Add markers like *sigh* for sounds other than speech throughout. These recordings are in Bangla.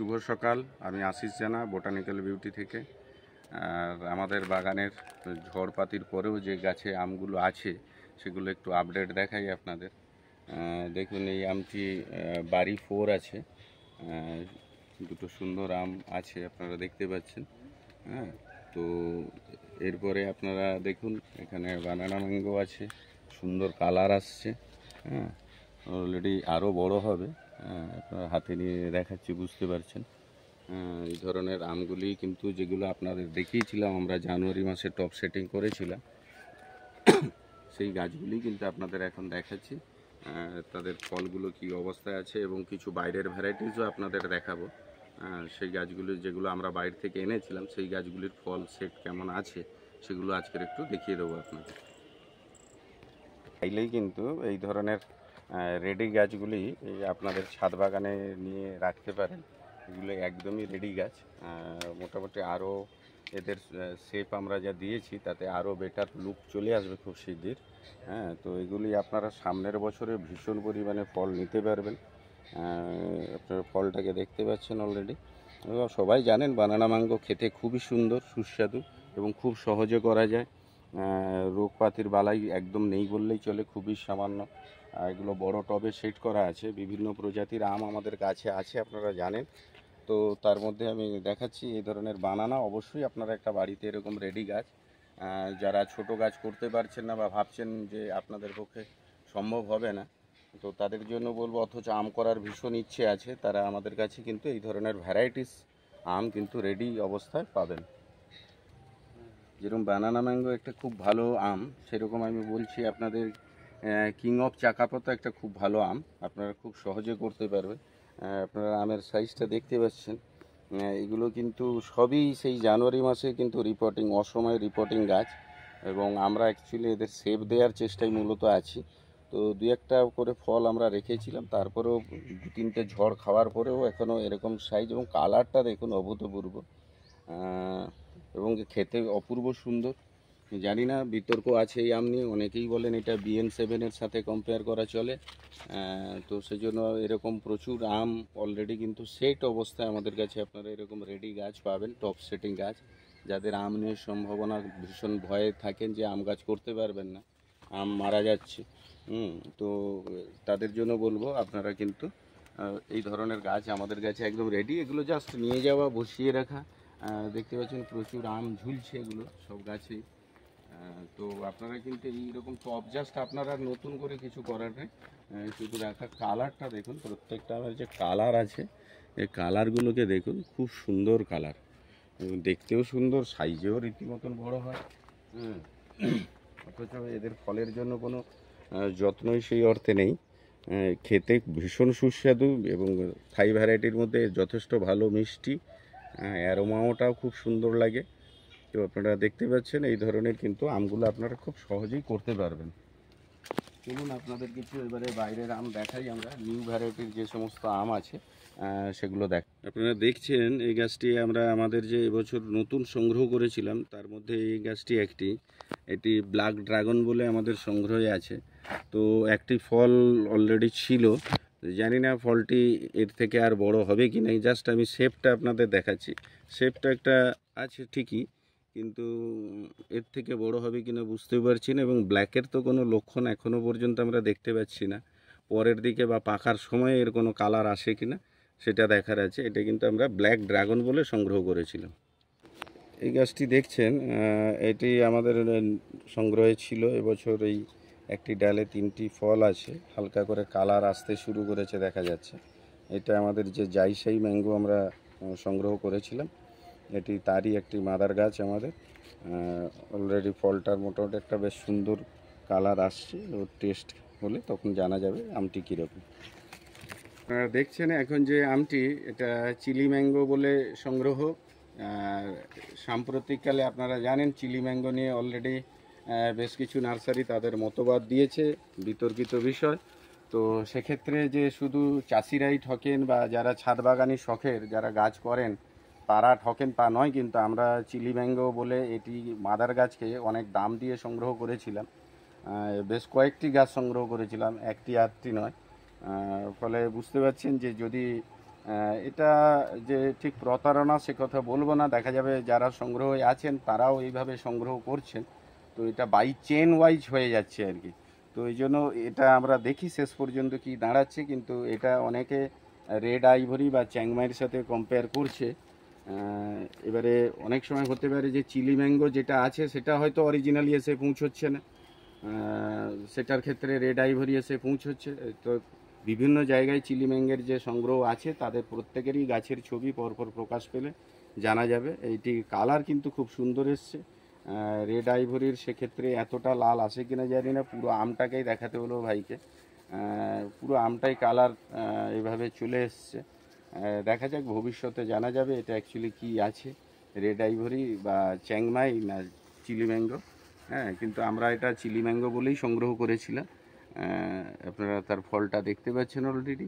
শুভ সকাল আমি আশিস জানা বোটানিক্যাল বিউটি থেকে আর আমাদের বাগানের ঝড়পাতির পরেও যে গাছে আমগুলো আছে সেগুলো একটু আপডেট দেখাই আপনাদের দেখুন এই আমটি বাড়ি ফোর আছে দুটো সুন্দর আম আছে আপনারা দেখতে পাচ্ছেন হ্যাঁ তো এরপরে আপনারা দেখুন এখানে বানানা ম্যাঙ্গো আছে সুন্দর কালার আসছে হ্যাঁ অলরেডি আরও বড় হবে আপনারা হাতে নিয়ে দেখাচ্ছি বুঝতে পারছেন এই ধরনের আমগুলি কিন্তু যেগুলো আপনাদের দেখিয়েছিলাম আমরা জানুয়ারি মাসে টপ সেটিং করেছিলাম *coughs* সেই গাছগুলি কিন্তু আপনাদের এখন দেখাচ্ছি তাদের ফলগুলো কি অবস্থায় আছে এবং কিছু বাইরের ভ্যারাইটিসও আপনাদের দেখাবো সেই গাছগুলি যেগুলো আমরা বাইরে থেকে এনেছিলাম সেই গাছগুলির ফল সেট কেমন আছে সেগুলো আজকের একটু দেখিয়ে দেবো আপনাদের তাইলেই কিন্তু এই ধরনের রেডি গাছগুলি আপনাদের ছাদ বাগানে নিয়ে রাখতে পারেন এগুলো একদমই রেডি গাছ মোটামুটি আরও এদের শেপ আমরা যা দিয়েছি তাতে আরও বেটার লুক চলে আসবে খুব শিগগির হ্যাঁ তো এগুলি আপনারা সামনের বছরে ভীষণ পরিমাণে ফল নিতে পারবেন আপনারা ফলটাকে দেখতে পাচ্ছেন অলরেডি সবাই জানেন বানানা ম্যাঙ্গো খেতে খুবই সুন্দর সুস্বাদু এবং খুব সহজে করা যায় রোগপাতির বালাই একদম নেই বললেই চলে খুবই সামান্য এগুলো বড় টবে সেট করা আছে বিভিন্ন প্রজাতির আম আমাদের গাছে আছে আপনারা জানেন তো তার মধ্যে আমি দেখাচ্ছি এই ধরনের বানানা অবশ্যই আপনারা একটা বাড়িতে এরকম রেডি গাছ যারা ছোট গাছ করতে পারছেন না বা ভাবছেন যে আপনাদের পক্ষে সম্ভব হবে না তো তাদের জন্য বলবো অথচ আম করার ভীষণ ইচ্ছে আছে তারা আমাদের কাছে কিন্তু এই ধরনের ভ্যারাইটিস আম কিন্তু রেডি অবস্থায় পাবেন যেরকম বানানা ম্যাঙ্গো একটা খুব ভালো আম সেরকম আমি বলছি আপনাদের কিং অফ চাকাপাতা একটা খুব ভালো আম আপনারা খুব সহজে করতে পারবে আপনারা আমের সাইজটা দেখতে পাচ্ছেন এগুলো কিন্তু সবই সেই জানুয়ারি মাসে কিন্তু রিপোর্টিং অসময়ে রিপোর্টিং গাছ এবং আমরা অ্যাকচুয়ালি এদের সেভ দেওয়ার চেষ্টাই মূলত আছি তো দু একটা করে ফল আমরা রেখেছিলাম তারপরেও দু তিনটে ঝড় খাওয়ার পরেও এখনও এরকম সাইজ এবং কালারটা দেখুন অভূতপূর্ব এবং খেতে অপূর্ব সুন্দর জানি না বিতর্ক আছে এই আম নিয়ে অনেকেই বলেন এটা বিএন সেভেনের সাথে কম্পেয়ার করা চলে তো সেজন্য এরকম প্রচুর আম অলরেডি কিন্তু সেট অবস্থায় আমাদের কাছে আপনারা এরকম রেডি গাছ পাবেন টপ সেটিং গাছ যাদের আম নিয়ে সম্ভাবনা ভীষণ ভয়ে থাকেন যে আম গাছ করতে পারবেন না আম মারা যাচ্ছে হুম তো তাদের জন্য বলবো আপনারা কিন্তু এই ধরনের গাছ আমাদের কাছে একদম রেডি এগুলো জাস্ট নিয়ে যাওয়া বসিয়ে রাখা দেখতে পাচ্ছেন প্রচুর আম ঝুলছে এগুলো সব গাছেই তো আপনারা কিন্তু এইরকম টপ জাস্ট আপনারা নতুন করে কিছু করার নেই শুধু রাখা কালারটা দেখুন প্রত্যেকটা আমার যে কালার আছে এই কালারগুলোকে দেখুন খুব সুন্দর কালার দেখতেও সুন্দর সাইজেও রীতিমতন বড় হয় হ্যাঁ, অথচ এদের ফলের জন্য কোনো যত্নই সেই অর্থে নেই খেতে ভীষণ সুস্বাদু এবং থাই ভ্যারাইটির মধ্যে যথেষ্ট ভালো মিষ্টি অ্যারোমাওটাও খুব সুন্দর লাগে তো আপনারা দেখতে পাচ্ছেন এই ধরনের কিন্তু আমগুলো আপনারা খুব সহজেই করতে পারবেন চলুন আপনাদের কিছু এবারে বাইরের আম দেখাই আমরা নিউ ভ্যারাইটির যে সমস্ত আম আছে সেগুলো দেখ আপনারা দেখছেন এই গাছটি আমরা আমাদের যে এবছর নতুন সংগ্রহ করেছিলাম তার মধ্যে এই গাছটি একটি এটি ব্ল্যাক ড্রাগন বলে আমাদের সংগ্রহে আছে তো একটি ফল অলরেডি ছিল জানি না ফলটি এর থেকে আর বড় হবে কি নাই জাস্ট আমি শেপটা আপনাদের দেখাচ্ছি শেপটা একটা আছে ঠিকই কিন্তু এর থেকে বড় হবে কিনা বুঝতেই পারছি না এবং ব্ল্যাকের তো কোনো লক্ষণ এখনও পর্যন্ত আমরা দেখতে পাচ্ছি না পরের দিকে বা পাখার সময়ে এর কোনো কালার আসে কিনা সেটা দেখার আছে এটা কিন্তু আমরা ব্ল্যাক ড্রাগন বলে সংগ্রহ করেছিলাম এই গাছটি দেখছেন এটি আমাদের সংগ্রহে ছিল এবছর এই একটি ডালে তিনটি ফল আছে হালকা করে কালার আসতে শুরু করেছে দেখা যাচ্ছে এটা আমাদের যে জাইসাই ম্যাঙ্গো আমরা সংগ্রহ করেছিলাম এটি তারই একটি মাদার গাছ আমাদের অলরেডি ফলটার মোটামুটি একটা বেশ সুন্দর কালার আসছে ওর টেস্ট হলে তখন জানা যাবে আমটি কীরকম আপনারা দেখছেন এখন যে আমটি এটা চিলি ম্যাঙ্গো বলে সংগ্রহ সাম্প্রতিককালে আপনারা জানেন চিলি ম্যাঙ্গো নিয়ে অলরেডি বেশ কিছু নার্সারি তাদের মতবাদ দিয়েছে বিতর্কিত বিষয় তো সেক্ষেত্রে যে শুধু চাষিরাই ঠকেন বা যারা ছাদ বাগানি শখের যারা গাছ করেন তারা ঠকেন তা নয় কিন্তু আমরা চিলি ম্যাঙ্গো বলে এটি মাদার গাছকে অনেক দাম দিয়ে সংগ্রহ করেছিলাম বেশ কয়েকটি গাছ সংগ্রহ করেছিলাম একটি আটটি নয় ফলে বুঝতে পারছেন যে যদি এটা যে ঠিক প্রতারণা সে কথা বলবো না দেখা যাবে যারা সংগ্রহে আছেন তারাও এইভাবে সংগ্রহ করছেন তো এটা বাই চেন ওয়াইজ হয়ে যাচ্ছে আর কি তো এই জন্য এটা আমরা দেখি শেষ পর্যন্ত কি দাঁড়াচ্ছে কিন্তু এটা অনেকে রেড আইভরি বা চ্যাংমাইয়ের সাথে কম্পেয়ার করছে এবারে অনেক সময় হতে পারে যে চিলি ম্যাঙ্গো যেটা আছে সেটা হয়তো অরিজিনালি এসে পৌঁছচ্ছে না সেটার ক্ষেত্রে রেড আইভরি এসে পৌঁছচ্ছে তো বিভিন্ন জায়গায় চিলি ম্যাঙ্গের যে সংগ্রহ আছে তাদের প্রত্যেকেরই গাছের ছবি পরপর প্রকাশ পেলে জানা যাবে এইটি কালার কিন্তু খুব সুন্দর এসছে রেড আইভরির সেক্ষেত্রে এতটা লাল আসে কিনা জানি না পুরো আমটাকেই দেখাতে হলো ভাইকে পুরো আমটাই কালার এভাবে চলে এসছে দেখা যাক ভবিষ্যতে জানা যাবে এটা অ্যাকচুয়ালি কি আছে রেড আইভরি বা চ্যাংমাই না চিলি ম্যাঙ্গো হ্যাঁ কিন্তু আমরা এটা চিলি ম্যাঙ্গো বলেই সংগ্রহ করেছিলাম আপনারা তার ফলটা দেখতে পাচ্ছেন অলরেডি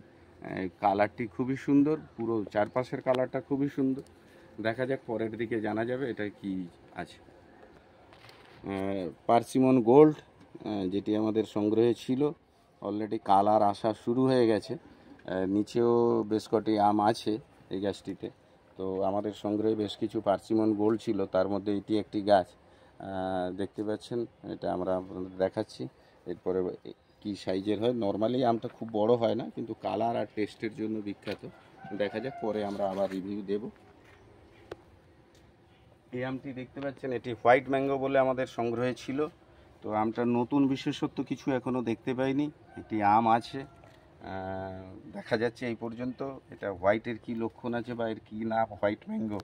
কালারটি খুবই সুন্দর পুরো চারপাশের কালারটা খুবই সুন্দর দেখা যাক পরের দিকে জানা যাবে এটা কি আছে পার্সিমন গোল্ড যেটি আমাদের সংগ্রহে ছিল অলরেডি কালার আসা শুরু হয়ে গেছে নিচেও বেশ কটি আম আছে এই গাছটিতে তো আমাদের সংগ্রহে বেশ কিছু পার্সিমন গোল ছিল তার মধ্যে এটি একটি গাছ দেখতে পাচ্ছেন এটা আমরা দেখাচ্ছি এরপরে কি সাইজের হয় নর্মালি আমটা খুব বড় হয় না কিন্তু কালার আর টেস্টের জন্য বিখ্যাত দেখা যাক পরে আমরা আবার রিভিউ দেব এই আমটি দেখতে পাচ্ছেন এটি হোয়াইট ম্যাঙ্গো বলে আমাদের সংগ্রহে ছিল তো আমটার নতুন বিশেষত্ব কিছু এখনও দেখতে পাইনি একটি আম আছে দেখা যাচ্ছে এই পর্যন্ত এটা হোয়াইটের কি লক্ষণ আছে বা এর কী নাম হোয়াইট ম্যাঙ্গো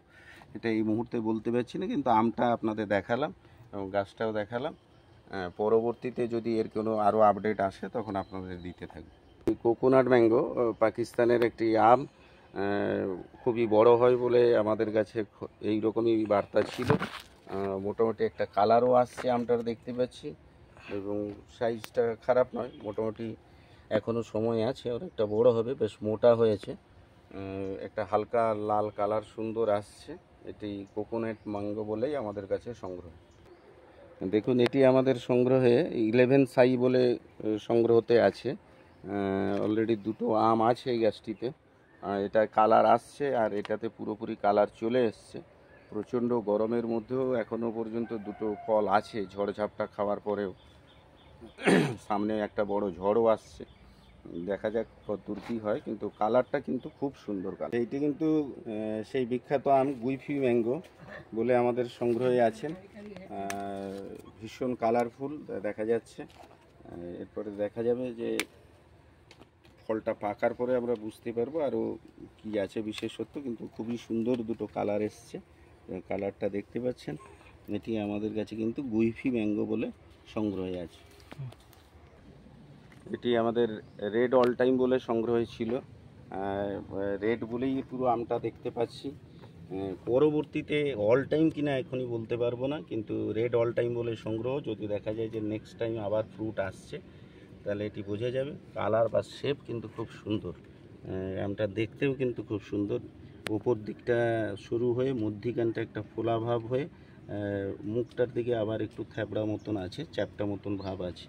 এটা এই মুহূর্তে বলতে পারছি না কিন্তু আমটা আপনাদের দেখালাম এবং গাছটাও দেখালাম পরবর্তীতে যদি এর কোনো আরও আপডেট আসে তখন আপনাদের দিতে থাকবে কোকোনাট ম্যাঙ্গো পাকিস্তানের একটি আম খুবই বড় হয় বলে আমাদের কাছে এই রকমই বার্তা ছিল মোটামুটি একটা কালারও আসছে আমটার দেখতে পাচ্ছি এবং সাইজটা খারাপ নয় মোটামুটি এখনও সময় আছে অনেকটা বড় হবে বেশ মোটা হয়েছে একটা হালকা লাল কালার সুন্দর আসছে এটি কোকোনাট ম্যাঙ্গো বলেই আমাদের কাছে সংগ্রহ দেখুন এটি আমাদের সংগ্রহে ইলেভেন সাই বলে সংগ্রহতে আছে অলরেডি দুটো আম আছে এই গাছটিতে এটা কালার আসছে আর এটাতে পুরোপুরি কালার চলে এসছে প্রচণ্ড গরমের মধ্যেও এখনও পর্যন্ত দুটো ফল আছে ঝড়ঝাপটা খাওয়ার পরেও সামনে একটা বড় ঝড়ও আসছে দেখা যাক কতদূর কী হয় কিন্তু কালারটা কিন্তু খুব সুন্দর কালার এইটি কিন্তু সেই বিখ্যাত আম গুইফি ম্যাঙ্গো বলে আমাদের সংগ্রহে আছেন ভীষণ কালারফুল দেখা যাচ্ছে এরপরে দেখা যাবে যে ফলটা পাকার পরে আমরা বুঝতে পারবো আরও কি আছে বিশেষত্ব কিন্তু খুবই সুন্দর দুটো কালার এসছে কালারটা দেখতে পাচ্ছেন এটি আমাদের কাছে কিন্তু গুইফি ম্যাঙ্গো বলে সংগ্রহে আছে এটি আমাদের রেড অল টাইম বলে সংগ্রহ ছিল রেড বলেই পুরো আমটা দেখতে পাচ্ছি পরবর্তীতে অল টাইম কিনা এখনই বলতে পারবো না কিন্তু রেড অল টাইম বলে সংগ্রহ যদি দেখা যায় যে নেক্সট টাইম আবার ফ্রুট আসছে তাহলে এটি বোঝা যাবে কালার বা শেপ কিন্তু খুব সুন্দর আমটা দেখতেও কিন্তু খুব সুন্দর ওপর দিকটা শুরু হয়ে মধ্যিখানটা একটা ফোলা ভাব হয়ে মুখটার দিকে আবার একটু থ্যাপড়া মতন আছে চ্যাপটা মতন ভাব আছে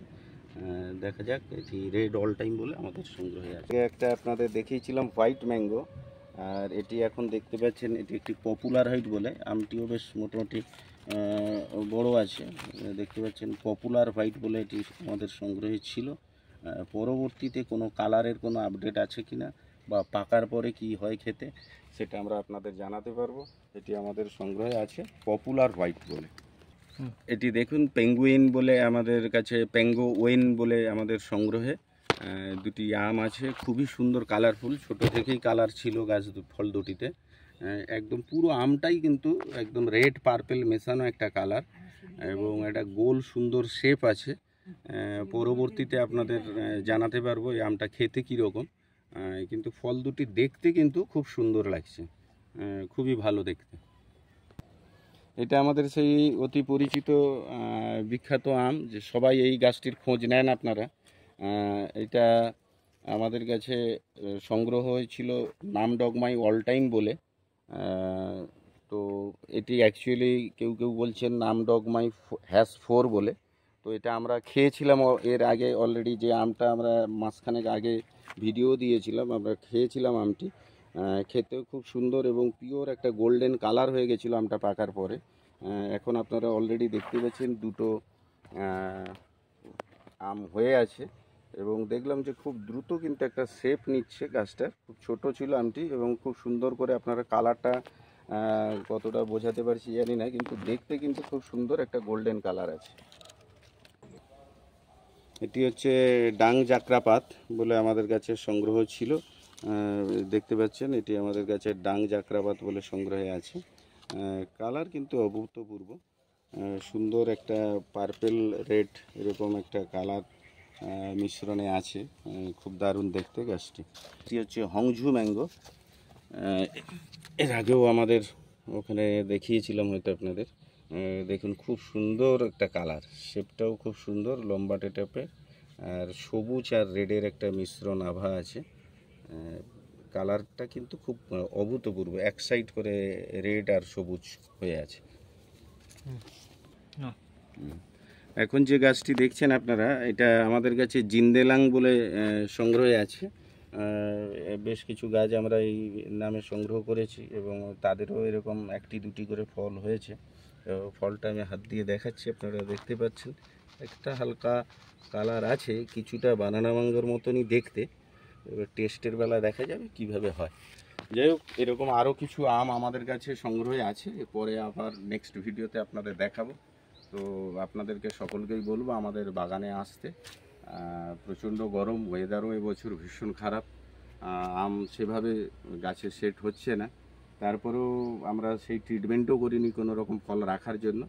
দেখা যাক এটি রেড অল টাইম বলে আমাদের সংগ্রহে আছে একটা আপনাদের দেখিয়েছিলাম হোয়াইট ম্যাঙ্গো আর এটি এখন দেখতে পাচ্ছেন এটি একটি পপুলার হাইট বলে আমটিও বেশ মোটামুটি বড় আছে দেখতে পাচ্ছেন পপুলার হোয়াইট বলে এটি আমাদের সংগ্রহে ছিল পরবর্তীতে কোনো কালারের কোনো আপডেট আছে কি না বা পাকার পরে কি হয় খেতে সেটা আমরা আপনাদের জানাতে পারবো এটি আমাদের সংগ্রহে আছে পপুলার হোয়াইট বলে এটি দেখুন পেঙ্গুইন বলে আমাদের কাছে পেঙ্গো ওয়েন বলে আমাদের সংগ্রহে দুটি আম আছে খুবই সুন্দর কালারফুল ছোট থেকেই কালার ছিল গাছ ফল দুটিতে একদম পুরো আমটাই কিন্তু একদম রেড পার্পেল মেশানো একটা কালার এবং একটা গোল সুন্দর শেপ আছে পরবর্তীতে আপনাদের জানাতে পারবো এই আমটা খেতে কীরকম কিন্তু ফল দুটি দেখতে কিন্তু খুব সুন্দর লাগছে খুবই ভালো দেখতে এটা আমাদের সেই অতি পরিচিত বিখ্যাত আম যে সবাই এই গাছটির খোঁজ নেন আপনারা এটা আমাদের কাছে সংগ্রহ হয়েছিল নাম ডগমাই অল টাইম বলে তো এটি অ্যাকচুয়ালি কেউ কেউ বলছেন নাম ডগমাই হ্যাশ ফোর বলে তো এটা আমরা খেয়েছিলাম এর আগে অলরেডি যে আমটা আমরা মাসখানেক আগে ভিডিও দিয়েছিলাম আমরা খেয়েছিলাম আমটি খেতেও খুব সুন্দর এবং পিওর একটা গোল্ডেন কালার হয়ে গেছিলো আমটা পাকার পরে এখন আপনারা অলরেডি দেখতে পাচ্ছেন দুটো আম হয়ে আছে এবং দেখলাম যে খুব দ্রুত কিন্তু একটা শেপ নিচ্ছে গাছটা খুব ছোট ছিল আমটি এবং খুব সুন্দর করে আপনারা কালারটা কতটা বোঝাতে পারছি জানি না কিন্তু দেখতে কিন্তু খুব সুন্দর একটা গোল্ডেন কালার আছে এটি হচ্ছে ডাং জাকরাপাত বলে আমাদের কাছে সংগ্রহ ছিল দেখতে পাচ্ছেন এটি আমাদের কাছে ডাং জাকরাবাদ বলে সংগ্রহে আছে কালার কিন্তু অভূতপূর্ব সুন্দর একটা পার্পেল রেড এরকম একটা কালার মিশ্রণে আছে খুব দারুণ দেখতে গাছটি এটি হচ্ছে হংঝু ম্যাঙ্গো এর আগেও আমাদের ওখানে দেখিয়েছিলাম হয়তো আপনাদের দেখুন খুব সুন্দর একটা কালার শেপটাও খুব সুন্দর লম্বাটে টাপে আর সবুজ আর রেডের একটা মিশ্রণ আভা আছে কালারটা কিন্তু খুব অভূতপূর্ব এক সাইড করে রেড আর সবুজ হয়ে আছে এখন যে গাছটি দেখছেন আপনারা এটা আমাদের কাছে জিন্দেলাং বলে সংগ্রহে আছে বেশ কিছু গাছ আমরা এই নামে সংগ্রহ করেছি এবং তাদেরও এরকম একটি দুটি করে ফল হয়েছে ফলটা আমি হাত দিয়ে দেখাচ্ছি আপনারা দেখতে পাচ্ছেন একটা হালকা কালার আছে কিছুটা বানানা মাঙ্গর মতনই দেখতে এবার টেস্টের বেলা দেখা যাবে কিভাবে হয় যাই হোক এরকম আরও কিছু আম আমাদের কাছে সংগ্রহে আছে পরে আবার নেক্সট ভিডিওতে আপনাদের দেখাবো তো আপনাদেরকে সকলকেই বলবো আমাদের বাগানে আসতে প্রচণ্ড গরম ওয়েদারও এবছর ভীষণ খারাপ আম সেভাবে গাছে সেট হচ্ছে না তারপরেও আমরা সেই ট্রিটমেন্টও করিনি কোনো রকম ফল রাখার জন্য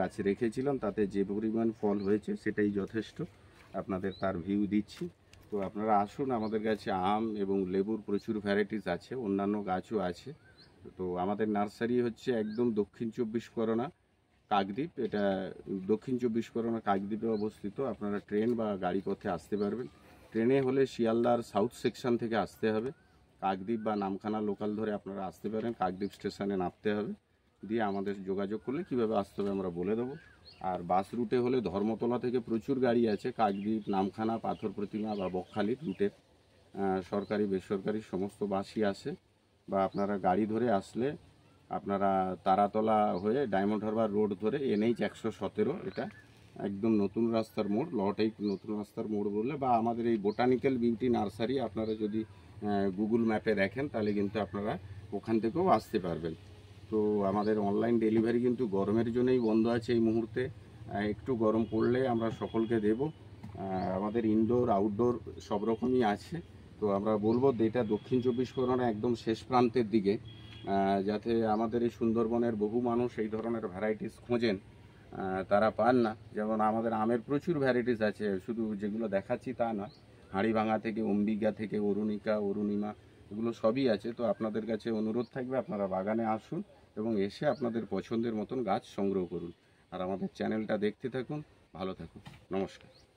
গাছে রেখেছিলাম তাতে যে পরিমাণ ফল হয়েছে সেটাই যথেষ্ট আপনাদের তার ভিউ দিচ্ছি তো আপনারা আসুন আমাদের কাছে আম এবং লেবুর প্রচুর ভ্যারাইটিস আছে অন্যান্য গাছও আছে তো আমাদের নার্সারি হচ্ছে একদম দক্ষিণ চব্বিশ পরগনা কাকদ্বীপ এটা দক্ষিণ চব্বিশ পরগনা কাকদ্বীপে অবস্থিত আপনারা ট্রেন বা গাড়ি পথে আসতে পারবেন ট্রেনে হলে শিয়ালদার সাউথ সেকশন থেকে আসতে হবে কাকদ্বীপ বা নামখানা লোকাল ধরে আপনারা আসতে পারেন কাকদ্বীপ স্টেশনে নামতে হবে দিয়ে আমাদের যোগাযোগ করলে কীভাবে আসতে হবে আমরা বলে দেবো আর বাস রুটে হলে ধর্মতলা থেকে প্রচুর গাড়ি আছে কাকদ্বীপ নামখানা পাথর প্রতিমা বা বকখালির রুটে সরকারি বেসরকারি সমস্ত বাসই আসে বা আপনারা গাড়ি ধরে আসলে আপনারা তারাতলা হয়ে ডায়মন্ড হারবার রোড ধরে এনএইচ একশো সতেরো এটা একদম নতুন রাস্তার মোড় লটেই নতুন রাস্তার মোড় বললে বা আমাদের এই বোটানিক্যাল বিউটি নার্সারি আপনারা যদি গুগল ম্যাপে দেখেন তাহলে কিন্তু আপনারা ওখান থেকেও আসতে পারবেন তো আমাদের অনলাইন ডেলিভারি কিন্তু গরমের জন্যই বন্ধ আছে এই মুহূর্তে একটু গরম পড়লে আমরা সকলকে দেব আমাদের ইনডোর আউটডোর সব রকমই আছে তো আমরা বলবো এটা দক্ষিণ চব্বিশ পরগনা একদম শেষ প্রান্তের দিকে যাতে আমাদের এই সুন্দরবনের বহু মানুষ এই ধরনের ভ্যারাইটিস খোঁজেন তারা পান না যেমন আমাদের আমের প্রচুর ভ্যারাইটিস আছে শুধু যেগুলো দেখাচ্ছি তা না হাঁড়িভাঙা থেকে অম্বিকা থেকে অরুণিকা অরুণিমা এগুলো সবই আছে তো আপনাদের কাছে অনুরোধ থাকবে আপনারা বাগানে আসুন এবং এসে আপনাদের পছন্দের মতন গাছ সংগ্রহ করুন আর আমাদের চ্যানেলটা দেখতে থাকুন ভালো থাকুন নমস্কার